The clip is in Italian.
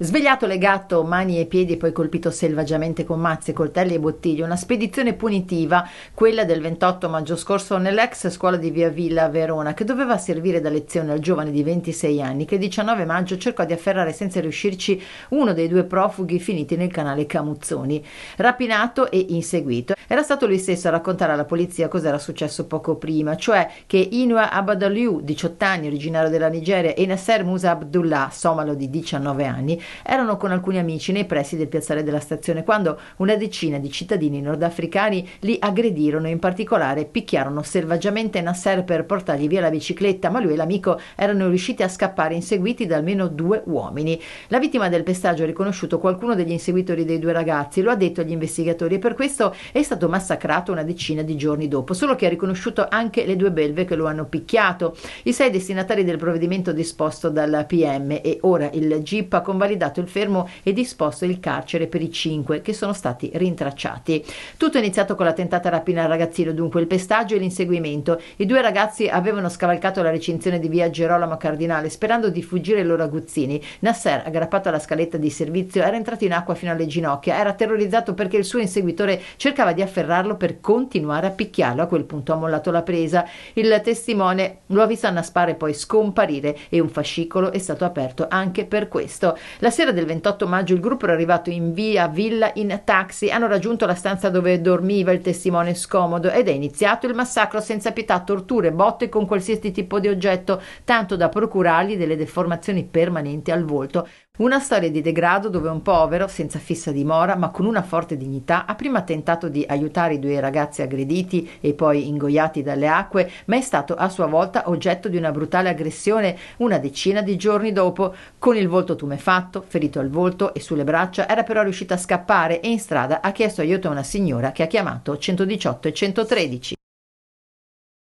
Svegliato, legato mani e piedi e poi colpito selvaggiamente con mazze, coltelli e bottiglie, una spedizione punitiva, quella del 28 maggio scorso nell'ex scuola di Via Villa a Verona, che doveva servire da lezione al giovane di 26 anni che il 19 maggio cercò di afferrare senza riuscirci uno dei due profughi finiti nel canale Camuzzoni. Rapinato e inseguito, era stato lui stesso a raccontare alla polizia cosa era successo poco prima, cioè che Inua Abadaliu, 18 anni, originario della Nigeria, e Nasser Musa Abdullah, somalo di 19 anni, erano con alcuni amici nei pressi del piazzale della stazione quando una decina di cittadini nordafricani li aggredirono, e in particolare picchiarono selvaggiamente Nasser per portargli via la bicicletta, ma lui e l'amico erano riusciti a scappare inseguiti da almeno due uomini. La vittima del pestaggio ha riconosciuto qualcuno degli inseguitori dei due ragazzi, lo ha detto agli investigatori e per questo è stato massacrato una decina di giorni dopo, solo che ha riconosciuto anche le due belve che lo hanno picchiato. I sei destinatari del provvedimento disposto dal PM e ora il GIP ha convalidato dato il fermo e disposto il carcere per i cinque che sono stati rintracciati. Tutto è iniziato con la tentata rapina al ragazzino, dunque il pestaggio e l'inseguimento. I due ragazzi avevano scavalcato la recinzione di via Gerolamo Cardinale sperando di fuggire ai loro aguzzini. Nasser, aggrappato alla scaletta di servizio, era entrato in acqua fino alle ginocchia, era terrorizzato perché il suo inseguitore cercava di afferrarlo per continuare a picchiarlo. A quel punto ha mollato la presa. Il testimone lo ha visto annaspare e poi scomparire e un fascicolo è stato aperto anche per questo. La la sera del 28 maggio il gruppo era arrivato in via Villa in taxi, hanno raggiunto la stanza dove dormiva il testimone scomodo ed è iniziato il massacro senza pietà, torture, botte con qualsiasi tipo di oggetto, tanto da procurargli delle deformazioni permanenti al volto. Una storia di degrado dove un povero, senza fissa dimora, ma con una forte dignità, ha prima tentato di aiutare i due ragazzi aggrediti e poi ingoiati dalle acque, ma è stato a sua volta oggetto di una brutale aggressione una decina di giorni dopo. Con il volto tumefatto, ferito al volto e sulle braccia, era però riuscito a scappare e in strada ha chiesto aiuto a una signora che ha chiamato 118 e 113.